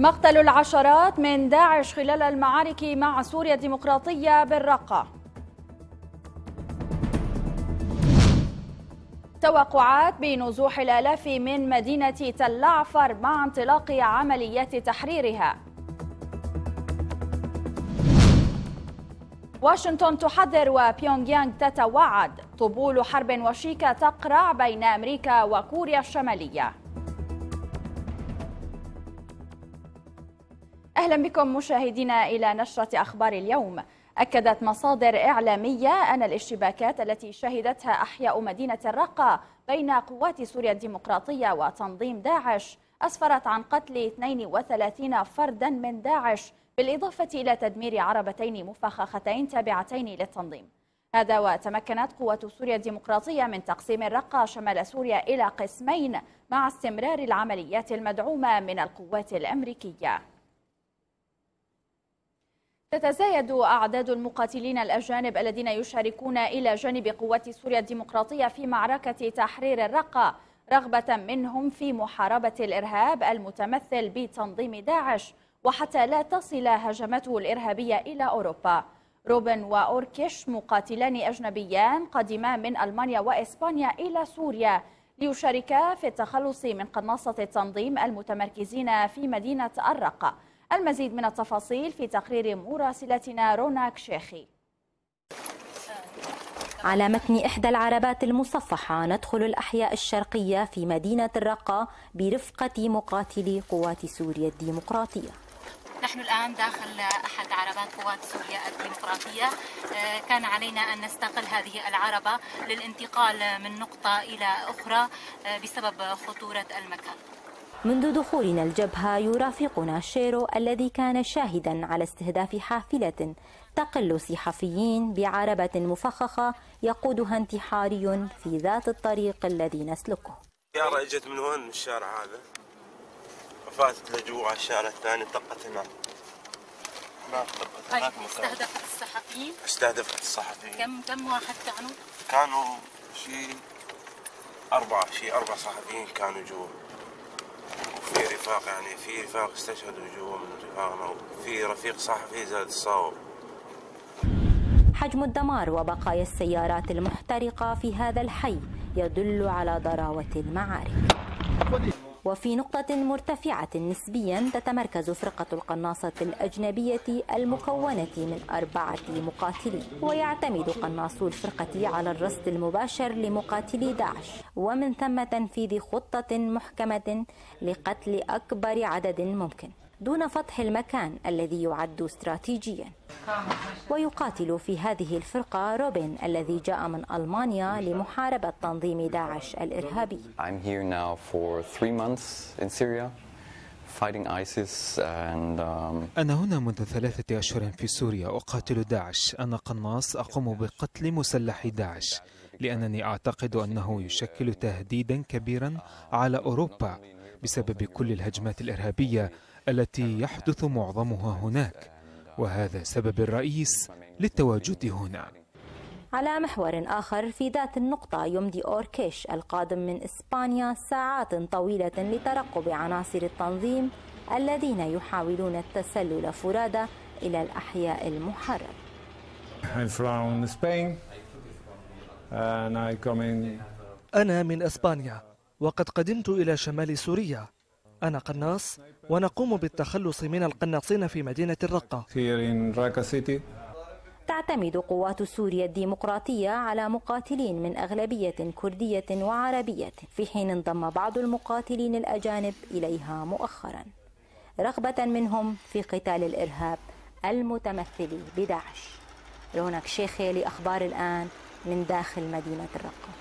مقتل العشرات من داعش خلال المعارك مع سوريا الديمقراطية بالرقة توقعات بنزوح الآلاف من مدينة تلعفر مع انطلاق عمليات تحريرها واشنطن تحذر وبيونغ يانغ تتوعد طبول حرب وشيكة تقرع بين أمريكا وكوريا الشمالية أهلا بكم مشاهدينا إلى نشرة أخبار اليوم أكدت مصادر إعلامية أن الاشتباكات التي شهدتها أحياء مدينة الرقة بين قوات سوريا الديمقراطية وتنظيم داعش أسفرت عن قتل 32 فردا من داعش بالإضافة إلى تدمير عربتين مفخختين تابعتين للتنظيم هذا وتمكنت قوة سوريا الديمقراطية من تقسيم الرقة شمال سوريا إلى قسمين مع استمرار العمليات المدعومة من القوات الأمريكية تتزايد أعداد المقاتلين الأجانب الذين يشاركون إلى جانب قوات سوريا الديمقراطية في معركة تحرير الرقة رغبة منهم في محاربة الإرهاب المتمثل بتنظيم داعش وحتى لا تصل هجمته الإرهابية إلى أوروبا روبن وأوركيش مقاتلان أجنبيان قادما من ألمانيا وإسبانيا إلى سوريا ليشاركا في التخلص من قناصة التنظيم المتمركزين في مدينة الرقة المزيد من التفاصيل في تقرير مراسلتنا روناك شيخي على متن إحدى العربات المصفحة ندخل الأحياء الشرقية في مدينة الرقة برفقة مقاتلي قوات سوريا الديمقراطية نحن الآن داخل أحد عربات قوات سوريا الديمقراطية آه، كان علينا أن نستقل هذه العربة للانتقال من نقطة إلى أخرى آه، بسبب خطورة المكان منذ دخولنا الجبهة يرافقنا شيرو الذي كان شاهدا على استهداف حافلة تقل صحفيين بعربة مفخخة يقودها انتحاري في ذات الطريق الذي نسلكه سيارة اجت من وين من الشارع هذا فاتت لجوا على الشارع الثاني طقت هناك هناك طقت طيب، هناك استهدفت الصحفيين استهدفت الصحفيين كم كم واحد كانوا؟ كانوا شيء أربعة شيء أربع صحفيين كانوا جوا في رفاق يعني في رفاق استشهدوا جوا من رفاقنا وفي رفيق صحفي زاد الصواب حجم الدمار وبقايا السيارات المحترقة في هذا الحي يدل على ضراوة المعارك وفي نقطة مرتفعة نسبيا تتمركز فرقة القناصة الأجنبية المكونة من أربعة مقاتلين ويعتمد قناصو الفرقة على الرصد المباشر لمقاتلي داعش ومن ثم تنفيذ خطة محكمة لقتل أكبر عدد ممكن دون فتح المكان الذي يعد استراتيجيا ويقاتل في هذه الفرقة روبن الذي جاء من ألمانيا لمحاربة تنظيم داعش الإرهابي I'm here now for three months in Syria um, أنا هنا منذ ثلاثة أشهر في سوريا أقاتل داعش أنا قناص أقوم بقتل مسلح داعش لأنني أعتقد أنه يشكل تهديدا كبيرا على أوروبا بسبب كل الهجمات الإرهابية التي يحدث معظمها هناك وهذا سبب الرئيس للتواجد هنا على محور آخر في ذات النقطة يمضي أوركيش القادم من إسبانيا ساعات طويلة لترقب عناصر التنظيم الذين يحاولون التسلل فرادى إلى الأحياء المحررة. أنا من إسبانيا وقد قدمت إلى شمال سوريا أنا قناص ونقوم بالتخلص من القناصين في مدينة الرقة تعتمد قوات سوريا الديمقراطية على مقاتلين من أغلبية كردية وعربية في حين انضم بعض المقاتلين الأجانب إليها مؤخرا رغبة منهم في قتال الإرهاب المتمثل بداعش رونك شيخي لأخبار الآن من داخل مدينة الرقة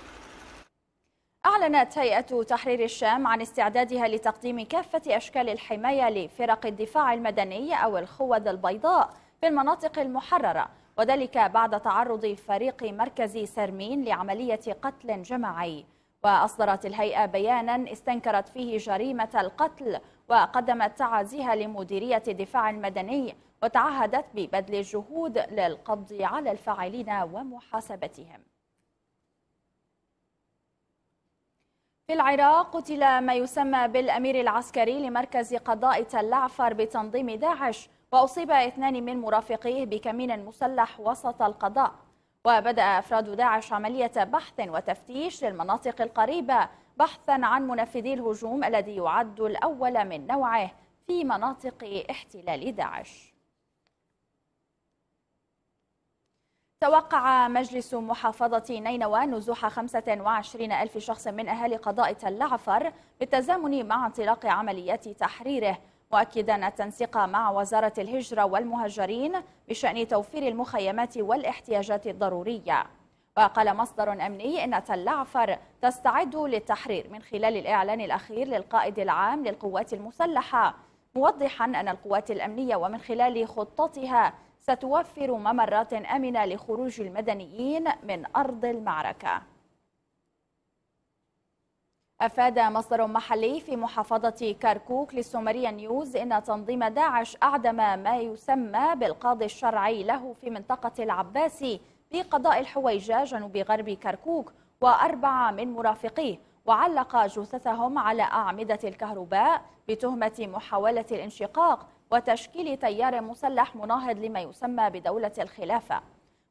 أعلنت هيئة تحرير الشام عن استعدادها لتقديم كافة أشكال الحماية لفرق الدفاع المدني أو الخوذ البيضاء في المناطق المحررة وذلك بعد تعرض فريق مركز سرمين لعملية قتل جماعي وأصدرت الهيئة بيانا استنكرت فيه جريمة القتل وقدمت تعازيها لمديرية الدفاع المدني وتعهدت ببذل الجهود للقبض على الفاعلين ومحاسبتهم في العراق قتل ما يسمى بالأمير العسكري لمركز قضاء تل بتنظيم داعش وأصيب اثنان من مرافقيه بكمين مسلح وسط القضاء وبدأ أفراد داعش عملية بحث وتفتيش للمناطق القريبة بحثا عن منفذي الهجوم الذي يعد الأول من نوعه في مناطق احتلال داعش توقع مجلس محافظة نينوى نزوح 25 ألف شخص من أهالي قضاء تلعفر بالتزامن مع انطلاق عمليات تحريره مؤكدا التنسيق مع وزارة الهجرة والمهجرين بشأن توفير المخيمات والاحتياجات الضرورية وقال مصدر أمني أن تلعفر تستعد للتحرير من خلال الإعلان الأخير للقائد العام للقوات المسلحة موضحا أن القوات الأمنية ومن خلال خطتها ستوفر ممرات آمنة لخروج المدنيين من أرض المعركة أفاد مصدر محلي في محافظة كركوك للسومريا نيوز أن تنظيم داعش أعدم ما يسمى بالقاضي الشرعي له في منطقة العباسي بقضاء الحويجة جنوب غرب كركوك وأربعة من مرافقيه وعلق جثثهم على أعمدة الكهرباء بتهمة محاولة الانشقاق وتشكيل تيار مسلح مناهض لما يسمى بدولة الخلافة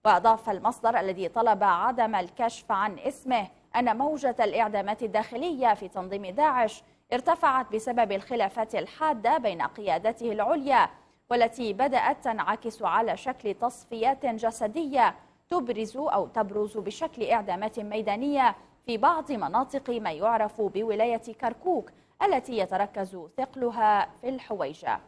وأضاف المصدر الذي طلب عدم الكشف عن اسمه أن موجة الإعدامات الداخلية في تنظيم داعش ارتفعت بسبب الخلافات الحادة بين قيادته العليا والتي بدأت تنعكس على شكل تصفيات جسدية تبرز أو تبرز بشكل إعدامات ميدانية في بعض مناطق ما يعرف بولاية كركوك التي يتركز ثقلها في الحويجة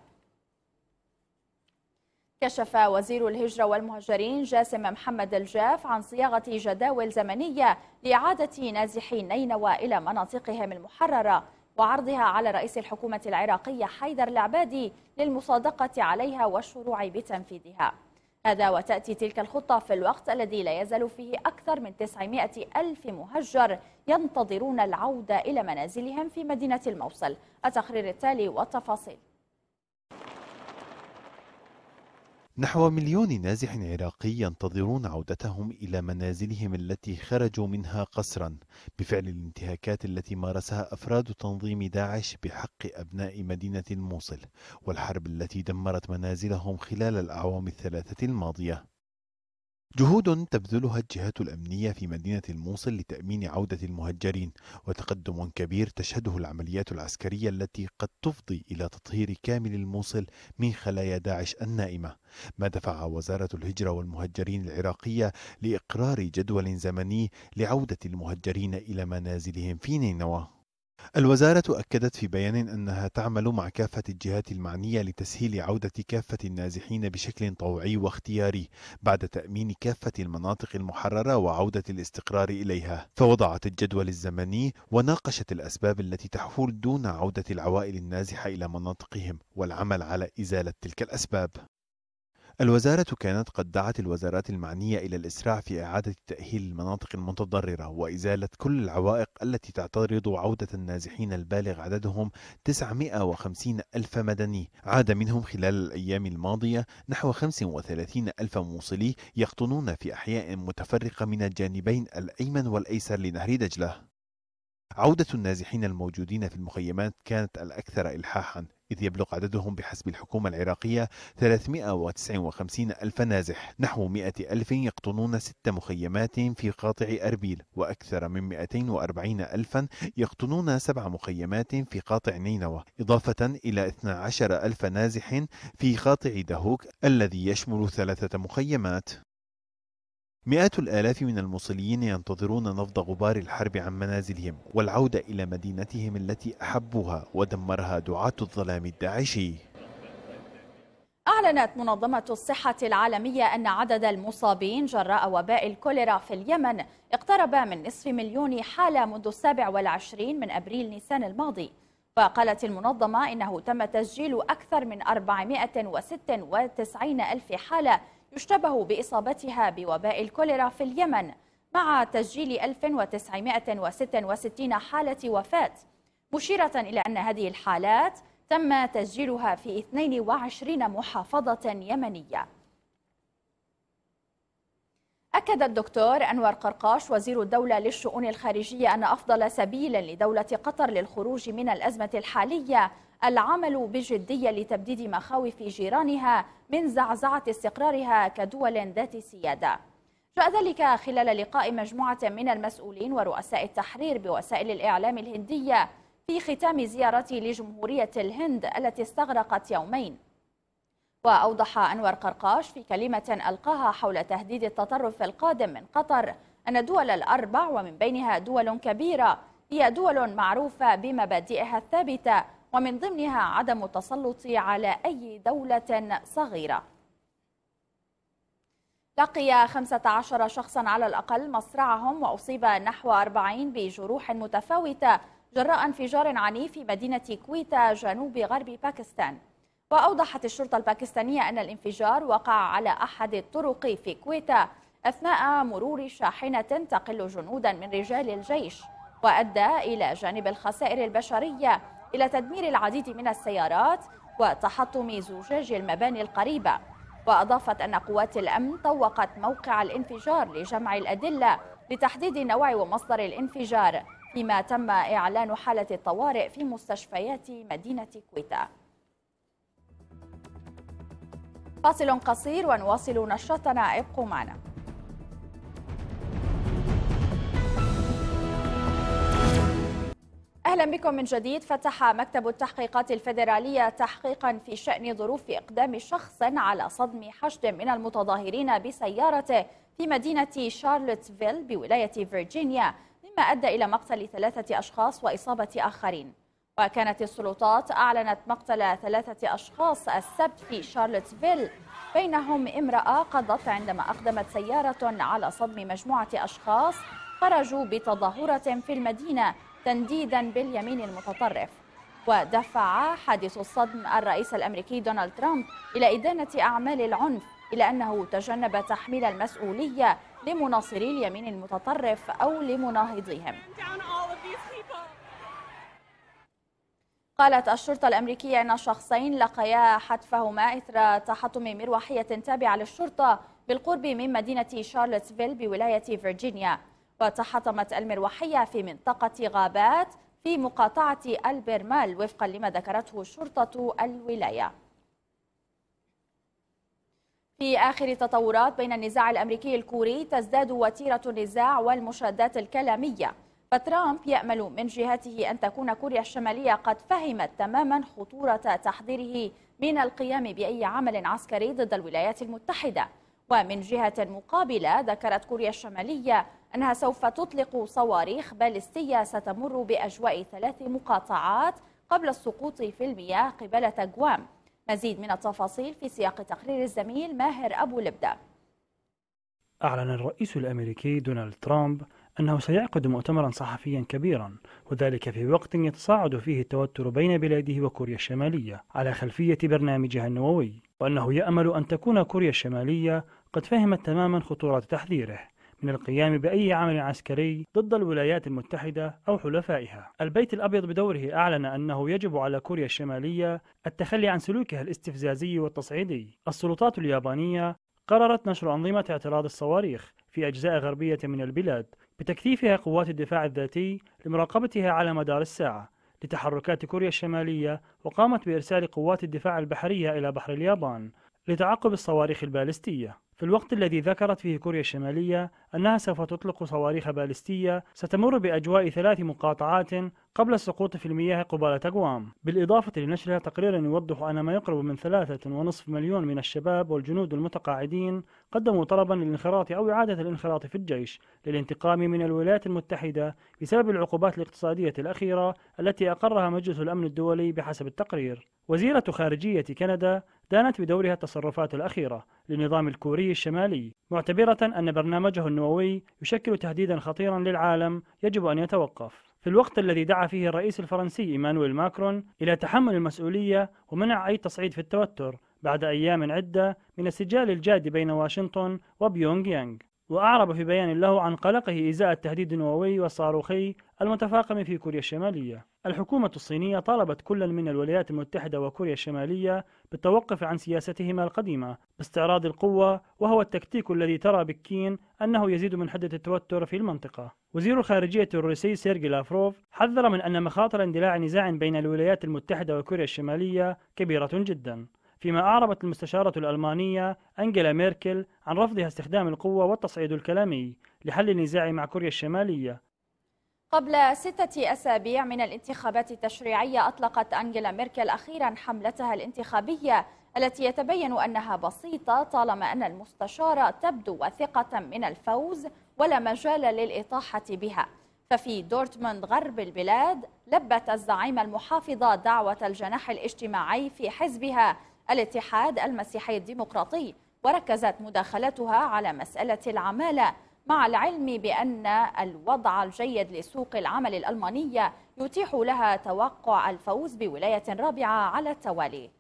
كشف وزير الهجرة والمهجرين جاسم محمد الجاف عن صياغة جداول زمنية لإعادة نازحي نينوى إلى مناطقهم المحررة وعرضها على رئيس الحكومة العراقية حيدر العبادي للمصادقة عليها والشروع بتنفيذها هذا وتأتي تلك الخطة في الوقت الذي لا يزال فيه أكثر من 900 ألف مهجر ينتظرون العودة إلى منازلهم في مدينة الموصل التقرير التالي والتفاصيل نحو مليون نازح عراقي ينتظرون عودتهم إلى منازلهم التي خرجوا منها قسرا بفعل الانتهاكات التي مارسها أفراد تنظيم داعش بحق أبناء مدينة الموصل والحرب التي دمرت منازلهم خلال الأعوام الثلاثة الماضية جهود تبذلها الجهات الأمنية في مدينة الموصل لتأمين عودة المهجرين وتقدم كبير تشهده العمليات العسكرية التي قد تفضي إلى تطهير كامل الموصل من خلايا داعش النائمة ما دفع وزارة الهجرة والمهجرين العراقية لإقرار جدول زمني لعودة المهجرين إلى منازلهم في نينوى الوزارة أكدت في بيان أنها تعمل مع كافة الجهات المعنية لتسهيل عودة كافة النازحين بشكل طوعي واختياري بعد تأمين كافة المناطق المحررة وعودة الاستقرار إليها فوضعت الجدول الزمني وناقشت الأسباب التي تحول دون عودة العوائل النازحة إلى مناطقهم والعمل على إزالة تلك الأسباب الوزارة كانت قد دعت الوزارات المعنية إلى الإسراع في إعادة تأهيل المناطق المتضررة وإزالة كل العوائق التي تعترض عودة النازحين البالغ عددهم 950 ألف مدني عاد منهم خلال الأيام الماضية نحو 35 ألف موصلي يقطنون في أحياء متفرقة من الجانبين الأيمن والأيسر لنهر دجلة عودة النازحين الموجودين في المخيمات كانت الأكثر إلحاحا إذ يبلغ عددهم بحسب الحكومة العراقية 359 ألف نازح نحو 100 ألف يقطنون ست مخيمات في قاطع أربيل وأكثر من 240 ألفا يقطنون سبع مخيمات في قاطع نينوى إضافة إلى 12 ألف نازح في قاطع دهوك الذي يشمل ثلاثة مخيمات مئات الآلاف من الموصليين ينتظرون نفض غبار الحرب عن منازلهم والعودة إلى مدينتهم التي أحبوها ودمرها دعاة الظلام الداعشي أعلنت منظمة الصحة العالمية أن عدد المصابين جراء وباء الكوليرا في اليمن اقترب من نصف مليون حالة منذ السابع والعشرين من أبريل نيسان الماضي وقالت المنظمة إنه تم تسجيل أكثر من 496 ألف حالة يشتبه بإصابتها بوباء الكوليرا في اليمن مع تسجيل 1966 حالة وفاة مشيرة إلى أن هذه الحالات تم تسجيلها في 22 محافظة يمنية أكد الدكتور أنور قرقاش وزير الدولة للشؤون الخارجية أن أفضل سبيل لدولة قطر للخروج من الأزمة الحالية العمل بجدية لتبديد مخاوف جيرانها من زعزعة استقرارها كدول ذات سيادة جاء ذلك خلال لقاء مجموعة من المسؤولين ورؤساء التحرير بوسائل الإعلام الهندية في ختام زيارته لجمهورية الهند التي استغرقت يومين وأوضح أنور قرقاش في كلمة ألقاها حول تهديد التطرف القادم من قطر أن الدول الأربع ومن بينها دول كبيرة هي دول معروفة بمبادئها الثابتة ومن ضمنها عدم التسلط على أي دولة صغيرة لقي 15 شخصا على الأقل مصرعهم وأصيب نحو 40 بجروح متفاوتة جراء انفجار عنيف في مدينة كويتا جنوب غرب باكستان وأوضحت الشرطة الباكستانية أن الانفجار وقع على أحد الطرق في كويتا أثناء مرور شاحنة تقل جنودا من رجال الجيش وأدى إلى جانب الخسائر البشرية إلى تدمير العديد من السيارات وتحطم زجاج المباني القريبة وأضافت أن قوات الأمن طوقت موقع الانفجار لجمع الأدلة لتحديد نوع ومصدر الانفجار فيما تم إعلان حالة الطوارئ في مستشفيات مدينة كويتا فاصل قصير ونواصل نشاطنا ابقوا معنا أهلا بكم من جديد فتح مكتب التحقيقات الفيدرالية تحقيقا في شأن ظروف إقدام شخص على صدم حشد من المتظاهرين بسيارته في مدينة شارلوتفيل بولاية فيرجينيا مما أدى إلى مقتل ثلاثة أشخاص وإصابة آخرين وكانت السلطات أعلنت مقتل ثلاثة أشخاص السبت في شارلوتفيل بينهم امرأة قضت عندما أقدمت سيارة على صدم مجموعة أشخاص خرجوا بتظاهرة في المدينة تنديدا باليمين المتطرف ودفع حادث الصدم الرئيس الامريكي دونالد ترامب الى ادانه اعمال العنف الا انه تجنب تحميل المسؤوليه لمناصري اليمين المتطرف او لمناهضيهم قالت الشرطة الأمريكية أن شخصين لقيا حتفهما إثر تحطم مروحية تابعة للشرطة بالقرب من مدينة شارلوتسفيل بولاية فيرجينيا وتحطمت المروحية في منطقة غابات في مقاطعة البرمال وفقا لما ذكرته شرطة الولاية في آخر التطورات بين النزاع الأمريكي الكوري تزداد وتيرة النزاع والمشادات الكلامية فترامب يأمل من جهته أن تكون كوريا الشمالية قد فهمت تماما خطورة تحضيره من القيام بأي عمل عسكري ضد الولايات المتحدة ومن جهة مقابلة ذكرت كوريا الشمالية أنها سوف تطلق صواريخ باليستية ستمر بأجواء ثلاث مقاطعات قبل السقوط في المياه قبالة جوام مزيد من التفاصيل في سياق تقرير الزميل ماهر أبو لبدة أعلن الرئيس الأمريكي دونالد ترامب أنه سيعقد مؤتمرا صحفيا كبيرا وذلك في وقت يتصاعد فيه التوتر بين بلاده وكوريا الشمالية على خلفية برنامجها النووي وأنه يأمل أن تكون كوريا الشمالية قد فهمت تماما خطورة تحذيره من القيام بأي عمل عسكري ضد الولايات المتحدة أو حلفائها. البيت الأبيض بدوره أعلن أنه يجب على كوريا الشمالية التخلي عن سلوكها الاستفزازي والتصعيدي. السلطات اليابانية قررت نشر أنظمة اعتراض الصواريخ في أجزاء غربية من البلاد بتكثيفها قوات الدفاع الذاتي لمراقبتها على مدار الساعة لتحركات كوريا الشمالية وقامت بإرسال قوات الدفاع البحرية إلى بحر اليابان لتعقب الصواريخ البالستية في الوقت الذي ذكرت فيه كوريا الشمالية أنها سوف تطلق صواريخ باليستية ستمر بأجواء ثلاث مقاطعات قبل السقوط في المياه قبالة غوام بالإضافة لنشرها تقريرا يوضح أن ما يقرب من ثلاثة ونصف مليون من الشباب والجنود المتقاعدين قدموا طلبا للانخراط أو إعادة الانخراط في الجيش للانتقام من الولايات المتحدة بسبب العقوبات الاقتصادية الأخيرة التي أقرها مجلس الأمن الدولي بحسب التقرير وزيرة خارجية كندا دانت بدورها التصرفات الأخيرة للنظام الكوري الشمالي معتبرة أن برنامجه النووي يشكل تهديدا خطيرا للعالم يجب أن يتوقف في الوقت الذي دعا فيه الرئيس الفرنسي إيمانويل ماكرون إلى تحمل المسؤولية ومنع أي تصعيد في التوتر بعد أيام عدة من السجال الجاد بين واشنطن وبيونغ يانغ وأعرب في بيان له عن قلقه إزاء التهديد النووي والصاروخي المتفاقم في كوريا الشمالية الحكومة الصينية طالبت كلا من الولايات المتحدة وكوريا الشمالية بالتوقف عن سياستهما القديمة باستعراض القوة وهو التكتيك الذي ترى بكين أنه يزيد من حدة التوتر في المنطقة وزير الخارجية الروسي سيرجي لافروف حذر من أن مخاطر اندلاع نزاع بين الولايات المتحدة وكوريا الشمالية كبيرة جدا فيما أعربت المستشارة الألمانية أنجيلا ميركل عن رفضها استخدام القوة والتصعيد الكلامي لحل النزاع مع كوريا الشمالية قبل ستة أسابيع من الانتخابات التشريعية أطلقت أنجيلا ميركل أخيرا حملتها الانتخابية التي يتبين أنها بسيطة طالما أن المستشارة تبدو واثقة من الفوز ولا مجال للإطاحة بها ففي دورتموند غرب البلاد لبت الزعيمة المحافظة دعوة الجناح الاجتماعي في حزبها الاتحاد المسيحي الديمقراطي وركزت مداخلتها على مسألة العمالة مع العلم بأن الوضع الجيد لسوق العمل الألمانية يتيح لها توقع الفوز بولاية رابعة على التوالي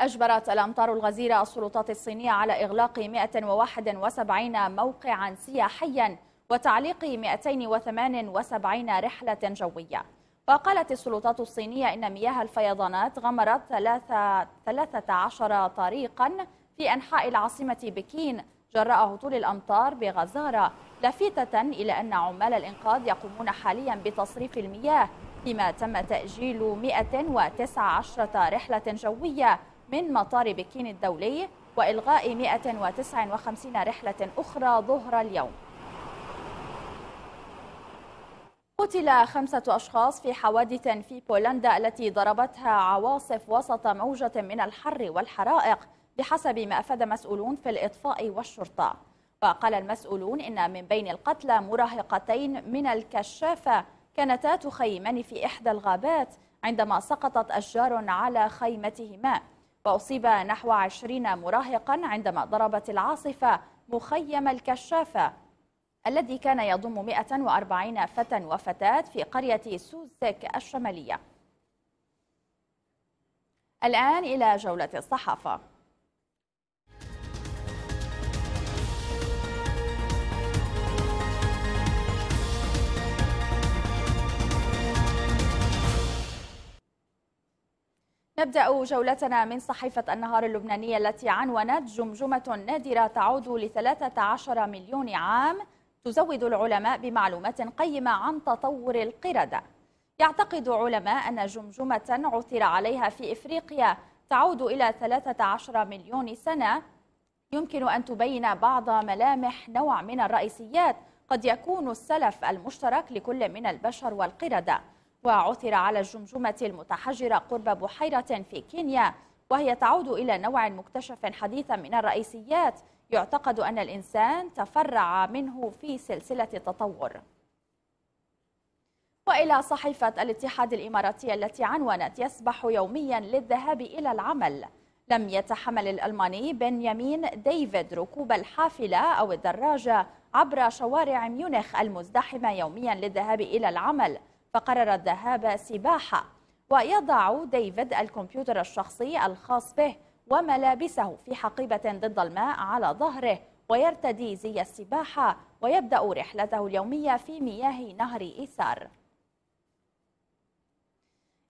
أجبرت الأمطار الغزيرة السلطات الصينية على إغلاق 171 موقعا سياحيا وتعليق 278 رحلة جوية وقالت السلطات الصينية إن مياه الفيضانات غمرت 13 طريقا في أنحاء العاصمة بكين جراء هطول الأمطار بغزارة لافتة إلى أن عمال الإنقاذ يقومون حاليا بتصريف المياه فيما تم تأجيل 119 رحلة جوية من مطار بكين الدولي وإلغاء 159 رحلة أخرى ظهر اليوم قتل خمسة أشخاص في حوادث في بولندا التي ضربتها عواصف وسط موجة من الحر والحرائق بحسب ما أفاد مسؤولون في الإطفاء والشرطة وقال المسؤولون إن من بين القتلى مراهقتين من الكشافة كانتا تخيمان في إحدى الغابات عندما سقطت أشجار على خيمتهما وأصيب نحو عشرين مراهقا عندما ضربت العاصفة مخيم الكشافة الذي كان يضم 140 فتى وفتاة في قرية سوزك الشمالية الآن إلى جولة الصحافة نبدأ جولتنا من صحيفة النهار اللبنانية التي عنونت جمجمة نادرة تعود ل 13 مليون عام تزود العلماء بمعلومات قيمة عن تطور القردة يعتقد علماء أن جمجمة عثر عليها في إفريقيا تعود إلى 13 مليون سنة يمكن أن تبين بعض ملامح نوع من الرئيسيات قد يكون السلف المشترك لكل من البشر والقردة وعثر على الجمجمة المتحجرة قرب بحيرة في كينيا وهي تعود إلى نوع مكتشف حديثا من الرئيسيات يعتقد أن الإنسان تفرع منه في سلسلة التطور وإلى صحيفة الاتحاد الإماراتي التي عنونت يسبح يوميا للذهاب إلى العمل لم يتحمل الألماني بنيامين ديفيد ركوب الحافلة أو الدراجة عبر شوارع ميونخ المزدحمة يوميا للذهاب إلى العمل فقرر الذهاب سباحة ويضع ديفيد الكمبيوتر الشخصي الخاص به وملابسه في حقيبة ضد الماء على ظهره ويرتدي زي السباحة ويبدأ رحلته اليومية في مياه نهر إيسار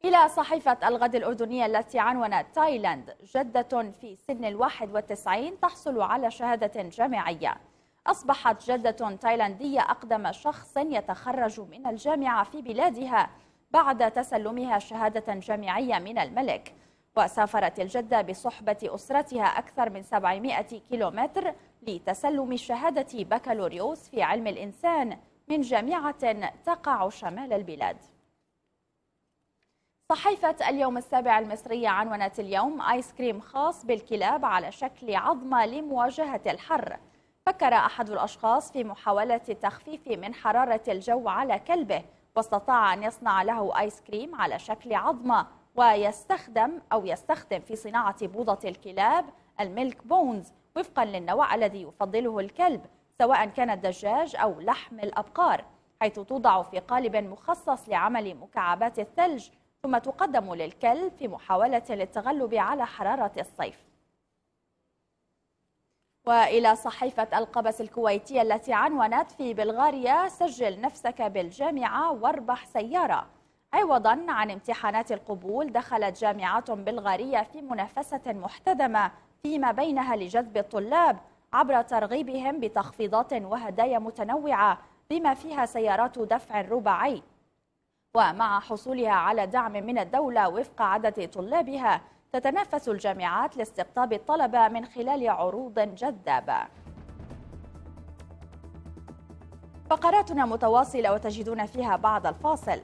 إلى صحيفة الغد الأردنية التي عنونت تايلاند جدة في سن الواحد والتسعين تحصل على شهادة جامعية أصبحت جدة تايلاندية أقدم شخص يتخرج من الجامعة في بلادها بعد تسلمها شهادة جامعية من الملك وسافرت الجدة بصحبة أسرتها أكثر من 700 كيلومتر لتسلم شهادة بكالوريوس في علم الإنسان من جامعة تقع شمال البلاد صحيفة اليوم السابع المصرية عنونت اليوم آيس كريم خاص بالكلاب على شكل عظمة لمواجهة الحر فكر أحد الأشخاص في محاولة التخفيف من حرارة الجو على كلبه واستطاع أن يصنع له آيس كريم على شكل عظمة ويستخدم أو يستخدم في صناعة بوضة الكلاب الميلك بونز وفقا للنوع الذي يفضله الكلب سواء كان الدجاج أو لحم الأبقار حيث توضع في قالب مخصص لعمل مكعبات الثلج ثم تقدم للكلب في محاولة للتغلب على حرارة الصيف وإلى صحيفة القبس الكويتية التي عنونت في بلغاريا سجل نفسك بالجامعة واربح سيارة عوضا عن امتحانات القبول دخلت جامعات بلغارية في منافسة محتدمة فيما بينها لجذب الطلاب عبر ترغيبهم بتخفيضات وهدايا متنوعة بما فيها سيارات دفع رباعي ومع حصولها على دعم من الدولة وفق عدد طلابها تتنافس الجامعات لاستقطاب الطلبة من خلال عروض جذابة فقراتنا متواصلة وتجدون فيها بعد الفاصل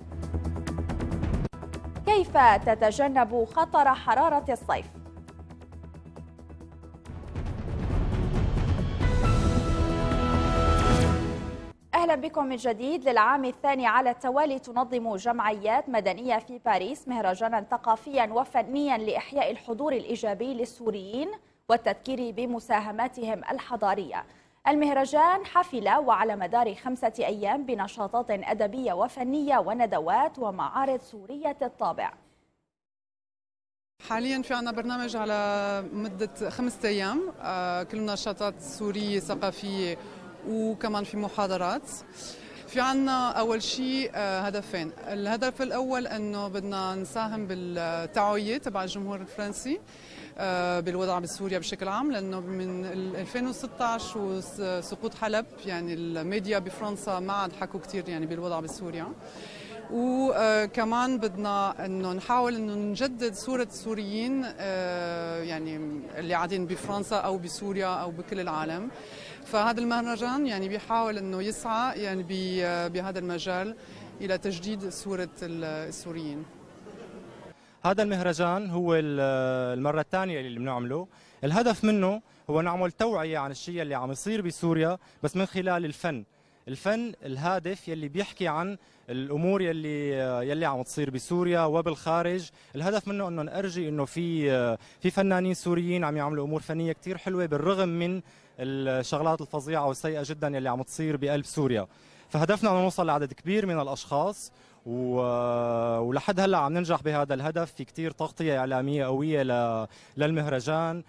كيف تتجنب خطر حرارة الصيف؟ أهلا بكم من جديد للعام الثاني على التوالي تنظم جمعيات مدنية في باريس مهرجانا ثقافيا وفنيا لإحياء الحضور الإيجابي للسوريين والتذكير بمساهماتهم الحضارية المهرجان حفل وعلى مدار خمسة أيام بنشاطات أدبية وفنية وندوات ومعارض سورية الطابع حاليا في عنا برنامج على مدة خمسة أيام آه، كل نشاطات سورية ثقافية وكمان في محاضرات في عنا أول شيء آه، هدفين الهدف الأول أنه بدنا نساهم بالتعوية تبع الجمهور الفرنسي آه، بالوضع بسوريا بشكل عام لأنه من 2016 وسقوط حلب يعني الميديا بفرنسا ما عاد حكوا كتير يعني بالوضع بسوريا وكمان آه، بدنا انه نحاول انه نجدد صوره السوريين يعني اللي قاعدين بفرنسا او بسوريا او بكل العالم فهذا المهرجان يعني بيحاول انه يسعى يعني بي بهذا المجال الى تجديد صوره السوريين هذا المهرجان هو المره الثانيه اللي بنعمله الهدف منه هو نعمل توعيه عن الشيء اللي عم يصير بسوريا بس من خلال الفن الفن الهادف يلي بيحكي عن الامور يلي يلي عم تصير بسوريا وبالخارج الهدف منه انه نرجي انه في في فنانين سوريين عم يعملوا امور فنيه كثير حلوه بالرغم من الشغلات الفظيعه والسيئه جدا يلي عم تصير بقلب سوريا فهدفنا انه نوصل لعدد كبير من الاشخاص و... ولحد هلا عم ننجح بهذا الهدف في كثير تغطيه اعلاميه قويه ل... للمهرجان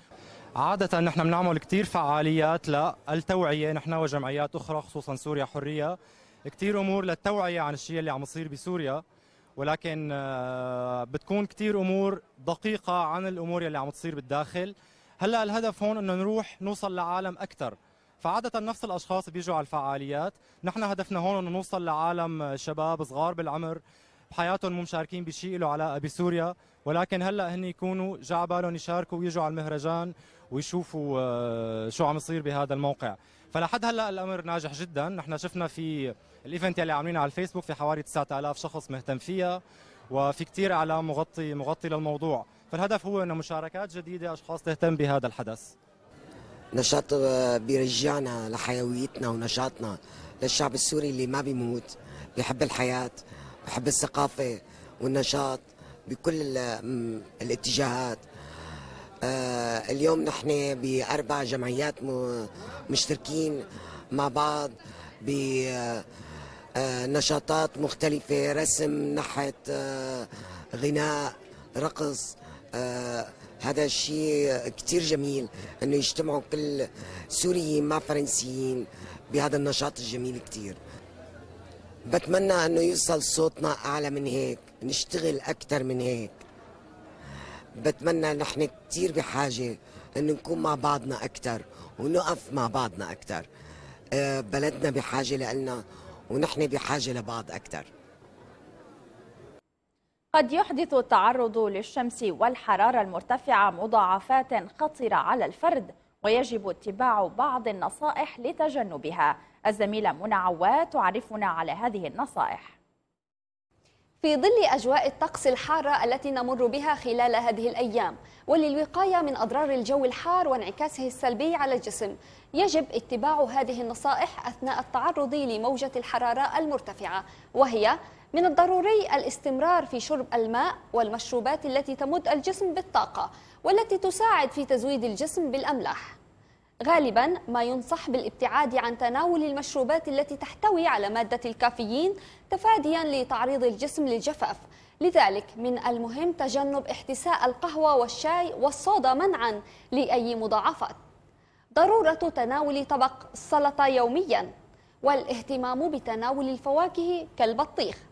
عادة نحن بنعمل كثير فعاليات للتوعية نحن وجمعيات أخرى خصوصا سوريا حرية كثير أمور للتوعية عن الشيء اللي عم يصير بسوريا ولكن آه، بتكون كثير أمور دقيقة عن الأمور اللي عم تصير بالداخل هلا الهدف هون انه نروح نوصل لعالم اكثر فعادة نفس الأشخاص بيجوا على الفعاليات نحن هدفنا هون أنه نوصل لعالم آه، شباب صغار بالعمر بحياتهم مو مشاركين بشيء له علاقة بسوريا ولكن هلا هن يكونوا جا بالهم يشاركوا ويجوا على المهرجان ويشوفوا آه، شو عم يصير بهذا الموقع فلحد هلا الامر ناجح جدا نحن شفنا في الايفنت اللي عاملينه على الفيسبوك في حوالي 9000 شخص مهتم فيها وفي كثير اعلام مغطي مغطي للموضوع فالهدف هو انه مشاركات جديده اشخاص تهتم بهذا الحدث نشاط آه، بيرجعنا لحيويتنا ونشاطنا للشعب السوري اللي ما بيموت بيحب الحياه بيحب الثقافه والنشاط بكل آه، الاتجاهات آه، اليوم نحن بأربع جمعيات مشتركين مع بعض بنشاطات آه، آه، مختلفة رسم نحت غناء رقص هذا الشيء كتير جميل انه يجتمعوا كل سوريين مع فرنسيين بهذا النشاط الجميل كتير بتمنى انه يوصل صوتنا اعلى من هيك نشتغل اكثر من هيك بتمنى نحن كثير بحاجه انه نكون مع بعضنا اكثر ونقف مع بعضنا اكثر آه، بلدنا بحاجه لنا ونحن بحاجه لبعض اكثر قد يحدث التعرض للشمس والحراره المرتفعه مضاعفات خطره على الفرد ويجب اتباع بعض النصائح لتجنبها الزميله منى عواد تعرفنا على هذه النصائح في ظل أجواء الطقس الحارة التي نمر بها خلال هذه الأيام وللوقاية من أضرار الجو الحار وانعكاسه السلبي على الجسم يجب اتباع هذه النصائح أثناء التعرض لموجة الحرارة المرتفعة وهي من الضروري الاستمرار في شرب الماء والمشروبات التي تمد الجسم بالطاقة والتي تساعد في تزويد الجسم بالأملاح غالبا ما ينصح بالابتعاد عن تناول المشروبات التي تحتوي على مادة الكافيين تفاديا لتعريض الجسم للجفاف لذلك من المهم تجنب احتساء القهوة والشاي والصودا منعا لأي مضاعفات ضرورة تناول طبق السلطة يوميا والاهتمام بتناول الفواكه كالبطيخ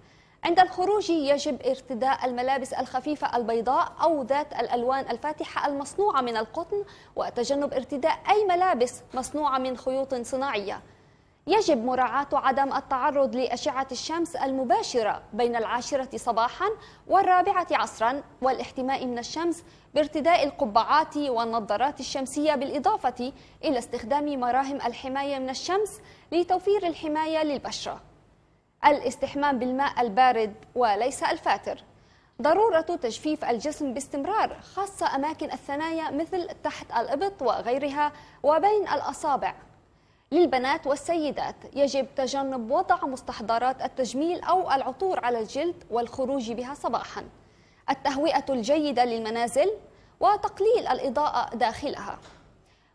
عند الخروج يجب ارتداء الملابس الخفيفة البيضاء أو ذات الألوان الفاتحة المصنوعة من القطن وتجنب ارتداء أي ملابس مصنوعة من خيوط صناعية يجب مراعاة عدم التعرض لأشعة الشمس المباشرة بين العاشرة صباحا والرابعة عصرا والاحتماء من الشمس بارتداء القبعات والنظارات الشمسية بالإضافة إلى استخدام مراهم الحماية من الشمس لتوفير الحماية للبشرة الاستحمام بالماء البارد وليس الفاتر ضرورة تجفيف الجسم باستمرار خاصة أماكن الثنايا مثل تحت الإبط وغيرها وبين الأصابع للبنات والسيدات يجب تجنب وضع مستحضرات التجميل أو العطور على الجلد والخروج بها صباحا التهوئة الجيدة للمنازل وتقليل الإضاءة داخلها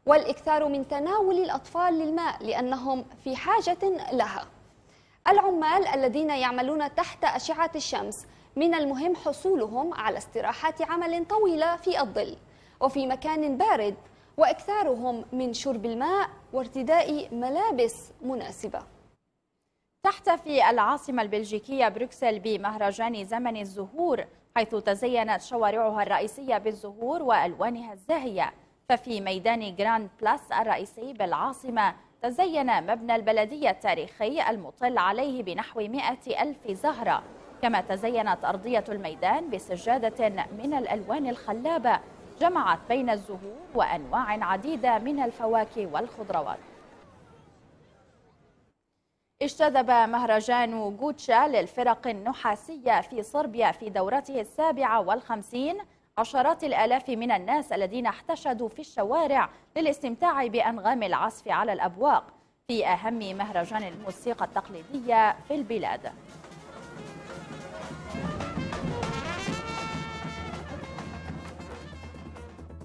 والإكثار من تناول الأطفال للماء لأنهم في حاجة لها العمال الذين يعملون تحت أشعة الشمس من المهم حصولهم على استراحات عمل طويلة في الظل وفي مكان بارد وإكثارهم من شرب الماء وارتداء ملابس مناسبة تحتفي العاصمة البلجيكية بروكسل بمهرجان زمن الزهور حيث تزينت شوارعها الرئيسية بالزهور وألوانها الزاهية ففي ميدان جراند بلاس الرئيسي بالعاصمة تزين مبنى البلدية التاريخي المطل عليه بنحو مئة ألف زهرة كما تزينت أرضية الميدان بسجادة من الألوان الخلابة جمعت بين الزهور وأنواع عديدة من الفواكه والخضروات اجتذب مهرجان جوتشا للفرق النحاسية في صربيا في دورته السابعة والخمسين عشرات الآلاف من الناس الذين احتشدوا في الشوارع للاستمتاع بأنغام العزف على الأبواق في أهم مهرجان الموسيقى التقليدية في البلاد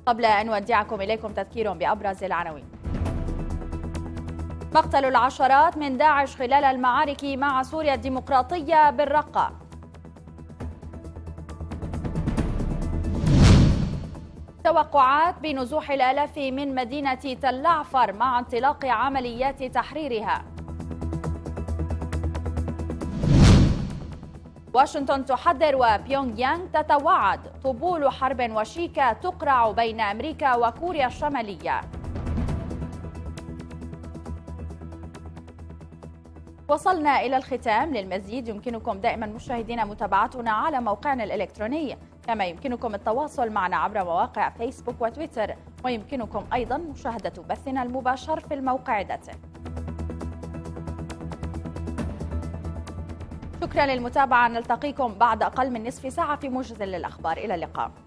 قبل أن نودعكم إليكم تذكير بأبرز العناوين مقتل العشرات من داعش خلال المعارك مع سوريا الديمقراطية بالرقة توقعات بنزوح الآلاف من مدينة تلعفر مع انطلاق عمليات تحريرها واشنطن تحذر وبيونغ يانغ تتوعد طبول حرب وشيكة تقرع بين أمريكا وكوريا الشمالية وصلنا إلى الختام للمزيد يمكنكم دائما مشاهدينا متابعتنا على موقعنا الإلكتروني كما يمكنكم التواصل معنا عبر مواقع فيسبوك وتويتر ويمكنكم أيضا مشاهدة بثنا المباشر في الموقع ذاته شكرا للمتابعة نلتقيكم بعد أقل من نصف ساعة في موجز للأخبار إلى اللقاء